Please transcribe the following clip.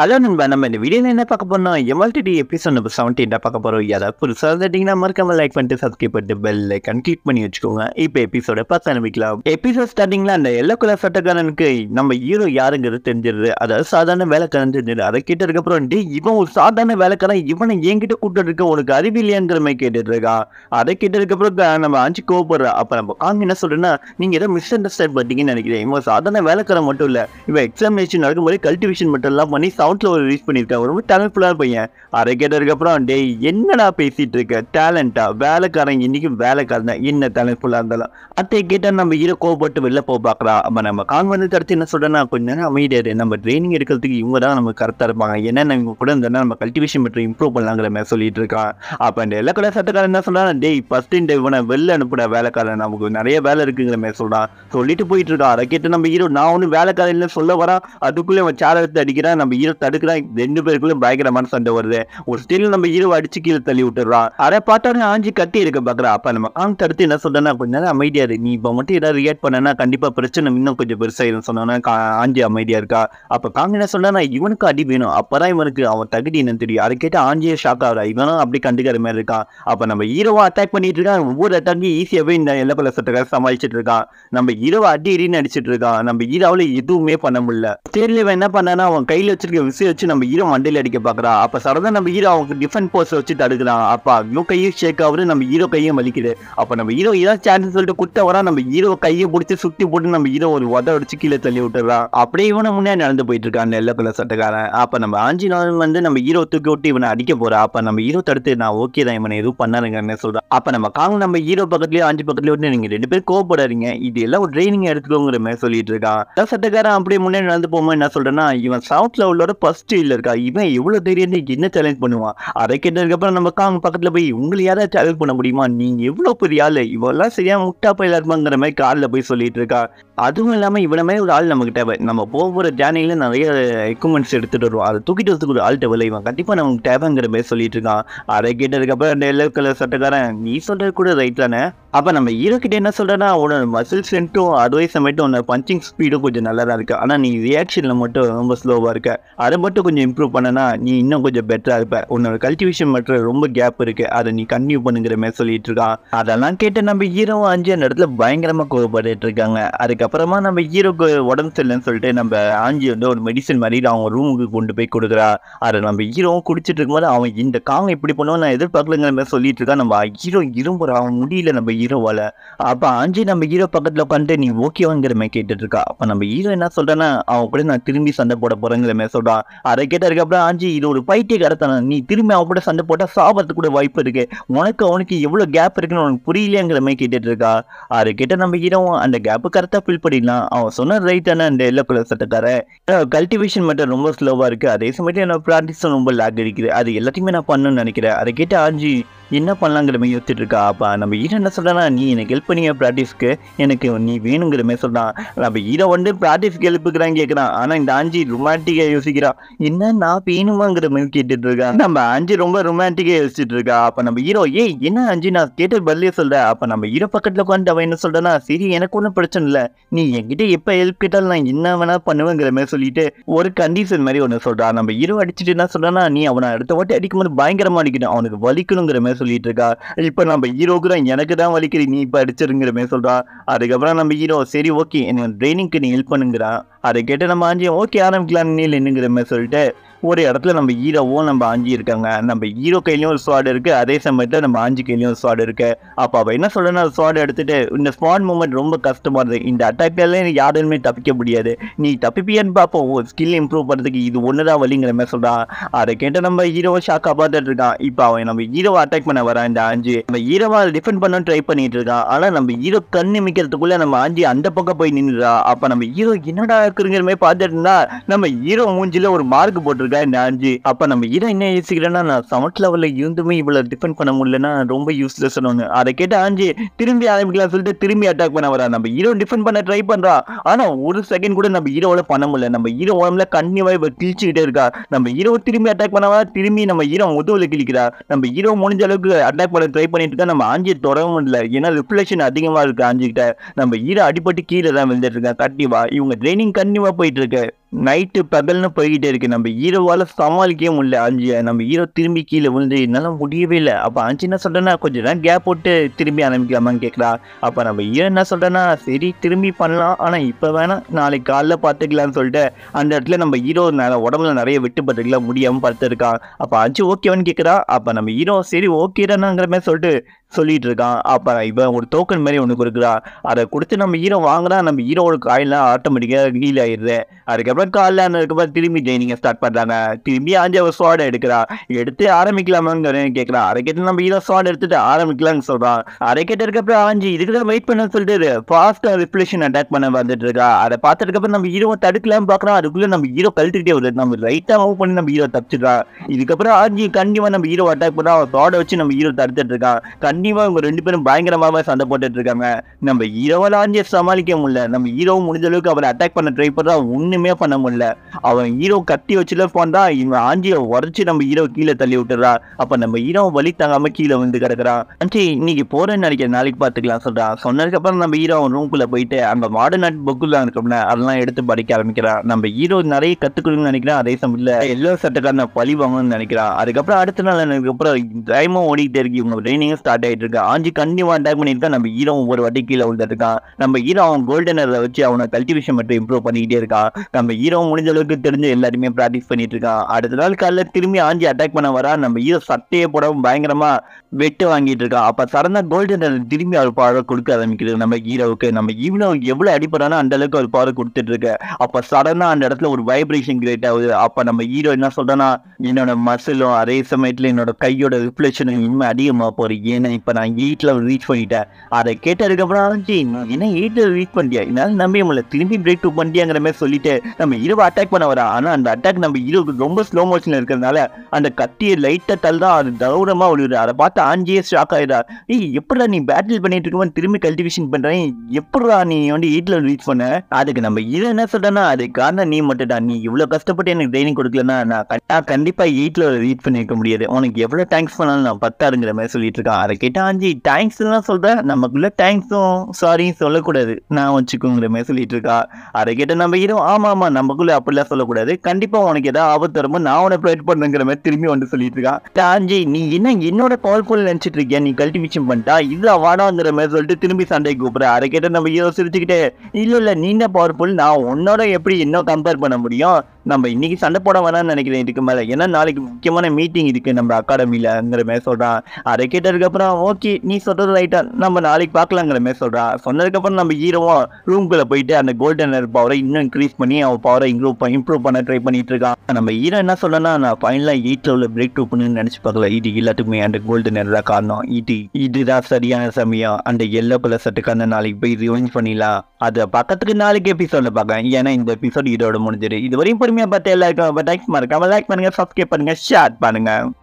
hello நண்பா நம்ம இந்த வீடியோவில் என்ன பார்க்க போனோம் எம்எல்டிடி எபிசோட் நம்பர் செவன்டீன் பார்க்க போகிறோம் யாராவது புதுசாக இருந்துட்டிங்கன்னா மறக்காம லைக் பண்ணிட்டு சப்ஸ்கிரைப் பண்ணிட்டு பெல் ஐக்கன் கிளிக் பண்ணி வச்சுக்கோங்க இப்போ எபிசோட பார்த்து ஆரம்பிக்கலாம் எபிசோட் ஸ்டார்டிங்கில் அந்த எல்லோ கலர் சட்டக்காரனுக்கு நம்ம ஹீரோ யாருங்கிறது தெரிஞ்சிருது அதாவது சாதாரண வேலைக்காரன் தெரிஞ்சிருது அதை கேட்டதுக்கப்புறம் டி இவன் ஒரு சாதாரண வேலைக்காரன் இவனை என்கிட்ட கூப்பிட்டு இருக்க உனக்கு இல்லையாங்கிற மாதிரி கேட்டுட்டு இருக்கா அதை அப்புறம் நம்ம அஞ்சு கோவப்படுற அப்போ நம்ம காங்க என்ன சொல்கிறேன்னா நீங்கள் ஏதோ மிஸ் அண்டர்ஸ்டாண்ட் பண்ணிட்டீங்கன்னு நினைக்கிறேன் இவன் சாதாரண வேலைக்காரன் மட்டும் இல்லை இவன் எக்ஸாமினேஷன் நடக்கும்போது கல்டிவேஷன் மட்டும் எல்லாம் பண்ணி செவன்த்தில் ஒரு ரீச் பண்ணியிருக்கான் ரொம்ப டேலண்ட்ஃபுல்லாக பையன் அரை கேட்டதுக்கு அப்புறம் டே என்னடா பேசிகிட்டு இருக்க டேலண்ட்டாக வேலைக்காரன் இன்றைக்கும் வேலைக்காரன் தான் என்ன டேலண்ட்ஃபுல்லாக இருந்தாலும் அதை கேட்டால் நம்ம ஈர கோவப்பட்டு வெளில போக பார்க்குறா அப்போ நம்ம கான் வந்து தடுத்து என்ன சொல்கிறேன்னா கொஞ்சம் நேரம் அமைதியாரு நம்ம ட்ரைனிங் எடுக்கிறதுக்கு இவங்க தான் நமக்கு கரெக்டாக இருப்பாங்க என்னென்ன இவங்க கூட இருந்தால் நம்ம கல்டிவேஷன் மட்டும் இம்ப்ரூவ் பண்ணலாங்கிற மாதிரி சொல்லிட்டு இருக்கான் அப்போ இந்த இலக்கட சட்டக்காரன் என்ன சொல்கிறான் டேய் ஃபஸ்ட் இந்த இவனை வெளில அனுப்புட வேலைக்காரன் நமக்கு நிறைய வேலை இருக்குங்கிற மாதிரி சொல்கிறான் சொல்லிட்டு போயிட்டு இருக்கான் அதை கேட்டு நம்ம ஈரோ நான் ஒன்றும் வேலைக்காரன் சொல்ல வரா அதுக்குள்ளே அவன் எடுத்து அடிக்கிறான் நம்ம ஈரோ தடுக்கிறான் ரெண்டு பேருக்குள்ள பயங்கரமான சண்டை வருது ஒரு ஸ்டீல் நம்ம ஹீரோ அடிச்சு கீழே தள்ளி விட்டுறான் அதை பார்த்தாலும் ஆஞ்சி கட்டி இருக்க பாக்குறா அப்ப நம்ம அவன் தடுத்து என்ன சொல்றேன்னா கொஞ்ச நேரம் அமைதியா நீ இப்ப மட்டும் ஏதாவது ரியாக்ட் பண்ணனா கண்டிப்பா பிரச்சனை இன்னும் கொஞ்சம் பெருசாயிரும் சொன்னோன்னா ஆஞ்சி அமைதியா இருக்கா அப்ப காங்க என்ன சொல்றா இவனுக்கு அடி வேணும் அப்பதான் இவனுக்கு அவன் தகுதி என்ன தெரியும் அதை கேட்டு ஆஞ்சியே ஷாக் ஆகுறா இவனும் அப்படி கண்டுக்கிற மாதிரி இருக்கான் அப்ப நம்ம ஹீரோவா அட்டாக் பண்ணிட்டு இருக்கான் ஒவ்வொரு அட்டாக்கையும் ஈஸியாவே இந்த எல்லப்பல சட்டக்கார சமாளிச்சிட்டு இருக்கான் நம்ம ஹீரோவை அடி இடின்னு அடிச்சிட்டு இருக்கான் நம்ம ஹீரோவில் எதுவுமே பண்ண முடியல தேர்ல என்ன பண்ணானா அவன் கையில வச்சிருக்க விசில் வச்சு நம்ம ஹீரோ மண்டையில் அடிக்க பார்க்குறா அப்போ சரதா நம்ம ஹீரோ அவங்க டிஃபன் போஸ்ட் வச்சு தடுக்கலாம் அப்போ அவ்வளோ கையும் ஷேக் ஆகுது நம்ம ஹீரோ கையும் வலிக்குது அப்போ நம்ம ஹீரோ ஏதாவது சான்ஸ் சொல்லிட்டு குத்த வரா நம்ம ஹீரோ கையை பிடிச்சி சுற்றி போட்டு நம்ம ஹீரோ ஒரு உதவ அடிச்சு கீழே தள்ளி விட்டுறான் அப்படியே இவனை முன்னாடி நடந்து போயிட்டு இருக்கான் எல்லோ சட்டக்காரன் அப்போ நம்ம ஆஞ்சி நாள் வந்து நம்ம ஹீரோ தூக்கி விட்டு இவனை அடிக்க போறா அப்போ நம்ம ஹீரோ தடுத்து நான் ஓகே தான் இவனை எதுவும் பண்ணாருங்கன்னு சொல்கிறான் அப்போ நம்ம காங்க நம்ம ஹீரோ பக்கத்துலேயே ஆஞ்சி பக்கத்துலயே வந்து நீங்கள் ரெண்டு பேரும் கோவப்படாதீங்க இது எல்லாம் ஒரு ட்ரைனிங் எடுத்துக்கோங்கிற மாதிரி சொல்லிட்டு இருக்கான் சட்டக்காரன் அப்படியே முன்னாடி நடந்து போகும்போது என்ன சொல்றேன்னா இவன் சவுத்தில் உள்ள இவனோட ஃபர்ஸ்ட் இதில் இருக்கா இவன் எவ்வளோ தைரியம் என்ன சேலஞ்ச் பண்ணுவான் அதை கேட்டதுக்கப்புறம் நம்ம காங்க பக்கத்தில் போய் உங்களை யாராவது சேலஞ்ச் பண்ண முடியுமா நீ எவ்வளோ பெரிய ஆள் இவெல்லாம் சரியாக போய் இருப்பாங்கிற மாதிரி காரில் போய் சொல்லிட்டு இருக்கா அதுவும் இல்லாமல் இவ்வளோ மாதிரி ஒரு ஆள் நமக்கு தேவை நம்ம போகிற ஜேர்னியில் நிறைய எக்யூப்மெண்ட்ஸ் எடுத்துகிட்டு வருவோம் அதை தூக்கிட்டு வரதுக்கு ஒரு ஆள் தேவை இவன் கண்டிப்பாக நமக்கு தேவைங்கிற மாதிரி சொல்லிட்டு இருக்கான் அதை கேட்டதுக்கப்புறம் அந்த எல்லோ கலர் சட்டக்காரன் நீ சொல்கிறது கூட ரைட் தானே அப்போ நம்ம ஹீரோக்கிட்ட என்ன சொல்கிறேன்னா உன்னோட மசில் ஸ்ட்ரென்த்தும் அட்வைஸ் மட்டும் உன்னோட பஞ்சிங் ஸ்பீடும் கொஞ்சம் நல்லா தான் இருக்குது ஆனால் நீ ரியாக்ஷனில் மட்டும் ரொம்ப ஸ்லோவாக இருக்க அதை மட்டும் கொஞ்சம் இம்ப்ரூவ் பண்ணனா நீ இன்னும் கொஞ்சம் பெட்டராக இருப்ப உன்னோட கல்டிவேஷன் மட்டும் ரொம்ப கேப் இருக்குது அதை நீ கன்டினியூ பண்ணுங்கிற மாதிரி சொல்லிட்டு இருக்கான் அதெல்லாம் கேட்டு நம்ம ஹீரோவும் அஞ்சு அந்த இடத்துல பயங்கரமாக கோவப்பட்டு இருக்காங்க அதுக்கப்புறம் அதுக்கப்புறமா நம்ம ஹீரோக்கு உடம்பு சரியில்லைன்னு சொல்லிட்டு நம்ம ஆஞ்சி வந்து ஒரு மெடிசன் மாதிரி அவங்க ரூமுக்கு கொண்டு போய் கொடுக்குறா அதை நம்ம ஹீரோவும் குடிச்சிட்டு இருக்கும்போது அவன் இந்த காங்க இப்படி பண்ணுவோம் நான் எதிர்பார்க்கலங்கிற மாதிரி சொல்லிட்டு இருக்கான் நம்ம ஹீரோ இரும்புற அவன் முடியல நம்ம ஹீரோவால் அப்போ ஆஞ்சி நம்ம ஹீரோ பக்கத்தில் உட்காந்துட்டு நீ ஓகேவாங்கிற மாதிரி கேட்டுட்டு இருக்கா அப்போ நம்ம ஹீரோ என்ன சொல்கிறேன்னா அவன் கூட நான் திரும்பி சண்டை போட போகிறேங்கிற மாதிரி சொல்கிறான் அதை கேட்டதுக்கப்புறம் ஆஞ்சி இது ஒரு கடத்தான நீ திரும்பி அவன் கூட சண்டை போட்டால் சாப்பிட்றதுக்கு கூட வாய்ப்பு இருக்கு உனக்கு அவனுக்கு எவ்வளோ கேப் இருக்குன்னு உனக்கு புரியலையாங்கிற மாதிரி கேட்டுட்டு இருக்கா அதை கேட்ட நம்ம ஹீரோ அந்த கேப்பு கரெக்டாக ஃபில் கால் பண்ணிடலாம் அவன் சொன்ன ரைட்டான அந்த எல்லோ கலர் சட்டக்காரன் கல்டிவேஷன் மட்டும் ரொம்ப ஸ்லோவாக இருக்குது அதே சமயத்தில் என்னோட ப்ராக்டிஸும் ரொம்ப லேக் அடிக்குது அது எல்லாத்தையுமே நான் பண்ணணும்னு நினைக்கிறேன் அதை கேட்டு ஆஞ்சி என்ன பண்ணலாங்கிற யோசிச்சுட்டு இருக்கா அப்போ நம்ம ஹீரோ என்ன சொல்கிறனா நீ எனக்கு ஹெல்ப் பண்ணிய ப்ராக்டிஸ்க்கு எனக்கு நீ வேணுங்கிற மாதிரி சொல்கிறான் நம்ம ஹீரோ வந்து ப்ராக்டிஸ்க்கு எழுப்புக்கிறாங்க கேட்குறான் ஆனால் இந்த ஆஞ்சி ரொமான்டிக்காக யோசிக்கிறான் என்ன நான் வேணுமாங்கிற மாதிரி கேட்டுட்டு இருக்கான் நம்ம ஆஞ்சி ரொம்ப ரொமான்டிக்காக யோசிச்சுட்டு இருக்கா அப்போ நம்ம ஹீரோ ஏய் என்ன ஆஞ்சி நான் கேட்டு பதிலே சொல்கிறேன் அப்போ நம்ம ஹீரோ பக்கத்தில் உட்காந்து அவன் என்ன சொல்கிறேன்னா சரி எனக்கு ஒன்றும் பிரச்சனை இல்லை நீ என்கிட்ட எப்போ ஹெல்ப் கேட்டாலும் நான் என்ன வேணால் பண்ணுவேங்கிற மாதிரி சொல்லிட்டு ஒரு கண்டிஷன் மாதிரி ஒன்று சொல்கிறான் நம்ம ஹீரோ அடிச்சுட்டு என்ன சொல்கிறேன்னா நீ அவனை அடுத்த வாட்டி அடிக்கும்போது பயங்கரமாக அடிக்கணும் அவனுக்கு வலிக்கணுங்கிற மாதிரி சொல்லிட்டு இருக்கா இப்போ நம்ம ஹீரோக்கு தான் எனக்கு தான் வலிக்குது நீ இப்போ அடிச்சிருங்கிற மாதிரி சொல்கிறா அதுக்கப்புறம் நம்ம ஹீரோ சரி ஓகே என்னோட ட்ரைனிங்க்கு நீ ஹெல்ப் பண்ணுங்கிறான் அதை கேட்டு நம்ம ஆஞ்சியம் ஓகே ஆரம்பிக்கலாம்னு நில்லுங்கிற மாதிரி சொல்லிட்டு ஒரு இடத்துல நம்ம ஹீரோவும் நம்ம ஆஞ்சி இருக்காங்க நம்ம ஹீரோ கையிலையும் ஒரு ஸ்வாடு இருக்குது அதே சமயத்தில் நம்ம ஆஞ்சி கையிலையும் ஒரு ஸ்வாடு இருக்குது அப்போ அவள் என்ன சொல்கிறேன்னா ஸ்வாடு எடுத்துகிட்டு இந்த ஸ்மார்ட் மூமெண்ட் ரொம்ப கஷ்டமாக இருந்தது இந்த அட்டாக்லேயே யாருமே தப்பிக்க முடியாது நீ தப்பிப்பியான்னு பார்ப்போம் ஸ்கில் இம்ப்ரூவ் பண்ணுறதுக்கு இது ஒன்று தான் வழிங்கிற மாதிரி சொல்கிறான் அதை கேட்டு நம்ம ஹீரோவை ஷாக்காக பார்த்துட்டு இருக்கான் இப்போ அவன் நம்ம ஹீரோவை அட்டாக் பண்ண வரான் இந்த ஆஞ்சி நம்ம ஹீரோவை டிஃபெண்ட் பண்ண ட்ரை பண்ணிட்டு இருக்கான் ஆனால் நம்ம ஹீரோ கண்ணு மிக்கிறதுக்குள்ளே நம்ம ஆஞ்சி அந்த பக்கம் போய் நின்றுடா அப்போ நம்ம ஹீரோ என்னடா இருக்குங்கிற மாதிரி பார்த்துட்டு இருந்தா நம்ம ஹீரோ மூஞ்சியில் ஒரு மார்க் போட்டு சொல்கிறேன் இந்த அஞ்சு அப்போ நம்ம இதை என்ன யோசிக்கிறேன்னா நான் செவன்த் லெவலில் இருந்துமே இவ்வளோ டிஃபெண்ட் பண்ண முடியலன்னா ரொம்ப யூஸ்லெஸ் ஒன்று அதை கேட்டு ஆஞ்சி திரும்பி ஆரம்பிக்கலாம் சொல்லிட்டு திரும்பி அட்டாக் பண்ண வரா நம்ம ஹீரோ டிஃபெண்ட் பண்ண ட்ரை பண்ணுறா ஆனால் ஒரு செகண்ட் கூட நம்ம ஹீரோவில் பண்ண முடியல நம்ம ஹீரோ உடம்புல கண்ணியவாய் இப்போ கிழிச்சுக்கிட்டே இருக்கா நம்ம ஹீரோ திரும்பி அட்டாக் பண்ணவா திரும்பி நம்ம ஹீரோ உதவில் கிழிக்கிறா நம்ம ஹீரோ முடிஞ்ச அளவுக்கு அட்டாக் பண்ண ட்ரை பண்ணிட்டு இருக்கா நம்ம ஆஞ்சியை தொடர முடியல ஏன்னா ரிஃப்ளெக்ஷன் அதிகமாக இருக்குது ஆஞ்சிக்கிட்ட நம்ம ஹீரோ அடிப்பட்டு கீழே தான் விழுந்துட்டு இருக்கா கண்டிப்பாக இவங்க ட்ரைனிங் கண்டிப்பாக போயிட்டு இருக்கு நைட்டு பகல்னு போய்கிட்டே இருக்குது நம்ம ஹீரோவால் சமாளிக்கவே முடியல அஞ்சு நம்ம ஹீரோ திரும்பி கீழே விழுந்து என்னால் முடியவே இல்லை அப்போ அஞ்சு என்ன சொல்கிறேன்னா கொஞ்சம் நேரம் கேப் போட்டு திரும்பி ஆரம்பிக்கலாமான்னு கேட்குறா அப்போ நம்ம ஹீரோ என்ன சொல்கிறேன்னா சரி திரும்பி பண்ணலாம் ஆனால் இப்போ வேணாம் நாளைக்கு காலைல பார்த்துக்கலாம்னு சொல்லிட்டு அந்த இடத்துல நம்ம ஹீரோ உடம்புல நிறைய விட்டு பார்த்துக்கலாம் முடியாமல் பார்த்துருக்கான் அப்போ அஞ்சு ஓகேவான்னு கேட்குறா அப்போ நம்ம ஹீரோ சரி ஓகேடானாங்கிற மாதிரி சொல்லிட்டு சொல்லிட்டு இருக்கான் அப்போ இவன் ஒரு டோக்கன் மாதிரி ஒன்று கொடுக்குறா அதை கொடுத்து நம்ம ஹீரோ வாங்கினா நம்ம ஹீரோட காயெல்லாம் ஆட்டோமேட்டிக்காக ஹீல் ஆயிடுது அதுக்கப்புறம் காலில் அதுக்கப்புறம் திரும்பி ட்ரைனிங்கை ஸ்டார்ட் பண்ணுறாங்க திரும்பி அஞ்சு அவர் ஸ்வாட் எடுக்கிறா எடுத்து ஆரம்பிக்கலாமான்னு கேட்குறான் அதை கேட்டு நம்ம ஹீரோ ஸ்வாட் எடுத்துட்டு ஆரம்பிக்கலாம்னு சொல்கிறான் அதை கேட்டதுக்கப்புறம் ஆஞ்சு இதுக்கு தான் வெயிட் பண்ண சொல்லிட்டு ஃபாஸ்ட்டாக ரிப்ளேஷன் அட்டாக் பண்ண வந்துட்டு இருக்கா அதை பார்த்ததுக்கப்புறம் நம்ம ஹீரோவை தடுக்கலாம்னு பார்க்குறோம் அதுக்குள்ளே நம்ம ஹீரோ கழுத்துக்கிட்டே வருது நம்ம ரைட்டாக மூவ் பண்ணி நம்ம ஹீரோ தப்பிச்சிடுறான் இதுக்கப்புறம் அஞ்சு கண்டிப்பாக நம்ம ஹீரோ அட்டாக் பண்ணால் அவன் ஸ்வாடை வச்சு நம்ம ஹீரோ தடுத்துட்டு இருக்கான் கண்டிப்பா இவங்க ரெண்டு பேரும் பயங்கரமாக சண்டை போட்டுட்டு இருக்காங்க நம்ம ஹீரோவெல்லாம் சமாளிக்க முடியல நம்ம ஹீரோ முடிஞ்ச அளவுக்கு அவரை அட்டாக் பண்ண ட்ரை பண்றா ஒண்ணுமே பண்ண முடியல அவன் ஹீரோ கட்டி வச்சுல போனா இவன் ஆஞ்சியை உரைச்சு நம்ம ஹீரோ கீழே தள்ளி விட்டுறா அப்ப நம்ம ஹீரோ வலி தாங்காம கீழே வந்து கிடக்குறான் ஆஞ்சி இன்னைக்கு போறேன்னு நினைக்கிற நாளைக்கு பாத்துக்கலாம் சொல்றான் சொன்னதுக்கு அப்புறம் நம்ம ஹீரோ அவன் ரூம்குள்ள போயிட்டு அந்த மாடர்ன் ஆர்ட் புக்குலாம் இருக்கோம்ல அதெல்லாம் எடுத்து படிக்க ஆரம்பிக்கிறான் நம்ம ஹீரோ நிறைய கத்துக்கணும்னு நினைக்கிறான் அதே சமயம் எல்லோ சட்டக்காரன் பழி வாங்கணும்னு நினைக்கிறான் அதுக்கப்புறம் அடுத்த நாள் எனக்கு அப்புறம் ஓடிக்கிட்டே இருக்கு இவங்க ட்ரைனிங்கும் ஸ்டார்ட் ஆகிட்டு இருக்கா ஆஞ்சி கண்டிப்பாக அட்டாக் பண்ணியிருக்கா நம்ம ஹீரோ ஒவ்வொரு வாட்டி கீழே விழுந்துருக்கான் நம்ம ஹீரோ அவன் கோல்டனரில் வச்சு அவனை கல்டிவேஷன் மட்டும் இம்ப்ரூவ் பண்ணிக்கிட்டே இருக்கான் நம்ம ஹீரோ முடிஞ்ச அளவுக்கு தெரிஞ்சு எல்லாருமே ப்ராக்டிஸ் பண்ணிட்டு இருக்கான் அடுத்த நாள் காலைல திரும்பி ஆஞ்சி அட்டாக் பண்ண வரா நம்ம ஹீரோ சட்டையை போடவும் பயங்கரமாக வெட்டு வாங்கிட்டு இருக்கான் அப்போ சடனாக கோல்டன் திரும்பி அவர் பவர் கொடுக்க ஆரம்பிக்கிறது நம்ம ஹீரோவுக்கு நம்ம இவ்வளோ எவ்வளோ அடிப்படானோ அந்த அளவுக்கு அவர் பவர் கொடுத்துட்டு இருக்க அப்போ சடனாக அந்த இடத்துல ஒரு வைப்ரேஷன் கிரியேட் ஆகுது அப்போ நம்ம ஹீரோ என்ன சொல்றேன்னா என்னோட மசிலும் அதே சமயத்தில் என்னோட கையோட ரிஃப்ளெக்ஷனும் இன்னும் அதிகமாக போகிறேன் ஏன்னா இப்போ நான் எயிட் லெவல் ரீச் பண்ணிட்டேன் அதை கேட்டதுக்கப்புறம் ஜி என்ன எயிட் லெவல் ரீச் பண்ணிட்டியா என்னால் நம்பி முடியல திரும்பி பிரேக் டூ பண்ணியாங்கிற மாதிரி சொல்லிட்டு நம்ம இரவு அட்டாக் பண்ண வரா ஆனால் அந்த அட்டாக் நம்ம இரவு ரொம்ப ஸ்லோ மோஷனில் இருக்கிறதுனால அந்த கத்தியை லைட்டா தல் தான் அது தௌரமாக விழுது அதை பார்த்து ஆஞ்சியே ஷாக் ஆகிடா ஏய் எப்படா நீ பேட்டில் பண்ணிட்டு இருக்கோம் திரும்பி கல்டிவேஷன் பண்ணுறேன் எப்படா நீ வந்து எயிட் லெவல் ரீச் பண்ண அதுக்கு நம்ம இதை என்ன சொல்கிறேன்னா அதுக்கு காரணம் நீ மட்டும் தான் நீ இவ்வளோ கஷ்டப்பட்டு எனக்கு ட்ரைனிங் கொடுக்கலன்னா நான் கண்டிப்பாக எயிட் லெவல் ரீச் பண்ணியிருக்க முடியாது உனக்கு எவ்வளோ தேங்க்ஸ் பண்ணாலும் நான் பத்தாருங்கிற மாதிரி சொல்லிட்டு இருக்கேன் அதை கேட்டாஞ்சி தேங்க்ஸ்லாம் சொல்கிறேன் நமக்குள்ள தேங்க்ஸும் சாரியும் சொல்லக்கூடாது நான் வச்சுக்கோங்கிற மாதிரி சொல்லிட்டு இருக்கா அதை கேட்ட நம்ம ஈரோ ஆமாம் ஆமாம் நமக்குள்ள அப்படிலாம் சொல்லக்கூடாது கண்டிப்பாக உனக்கு ஏதாவது ஆபத்து வரும்போது நான் உனக்கு ப்ரொவைட் பண்ணுங்கிற மாதிரி திரும்பி வந்து சொல்லிட்டு இருக்கா தாஞ்சி நீ என்ன என்னோட பவர்ஃபுல் நினச்சிட்டு இருக்கியா நீ கல்டிவேஷன் பண்ணிட்டா இதுதான் வாடாங்கிற மாதிரி சொல்லிட்டு திரும்பி சண்டை கூப்பிட்ற அதை கேட்ட நம்ம ஹீரோ சிரிச்சுக்கிட்டே இல்லை இல்லை நீண்ட பவர்ஃபுல் நான் உன்னோட எப்படி இன்னும் கம்பேர் பண்ண முடியும் நம்ம இன்னைக்கு சண்டை போட வேணாம்னு நினைக்கிறேன் இதுக்கு மேலே ஏன்னா நாளைக்கு முக்கியமான மீட்டிங் இருக்கு நம்ம அகாடமியிலங்கிற மாதிரி சொல்கிறான் அதை கேட்டதுக்கப்புறம் ஓகே நீ சொல்கிறது ரைட்டா நம்ம நாளைக்கு பார்க்கலாங்கிற மாதிரி சொல்கிறான் சொன்னதுக்கப்புறம் நம்ம ஹீரோவும் ரூம்குள்ளே போயிட்டு அந்த கோல்டன் பவரை இன்னும் இன்க்ரீஸ் பண்ணி அவன் பவரை இம்ப்ரூவ் பண்ண இம்ப்ரூவ் பண்ண ட்ரை பண்ணிட்டு இருக்கான் நம்ம ஹீரோ என்ன சொல்லணும்னா நான் ஃபைனலாக ஈட்டில் உள்ள பிரேக் டூ பண்ணுன்னு நினச்சி பார்க்கல இது e எல்லாத்துக்குமே அந்த கோல்டன் தான் காரணம் இது e இதுதான் சரியான சமயம் அந்த எல்லோ கலர் சட்டுக்கு அந்த நாளைக்கு போய் ரிவெஞ்ச் பண்ணிடலாம் அதை பக்கத்துக்கு நாளைக்கு எபிசோட பார்க்க ஏன்னா இந்த எபிசோட் இதோட முடிஞ்சிடு இது வரையும் பூமியை பற்றி எல்லாருக்கும் ரொம்ப தேங்க்ஸ் மறக்காம லைக் பண்ணுங்க சப்ஸ்கிரைப் பண்ணுங்க ஷேர் பண்ணுங்க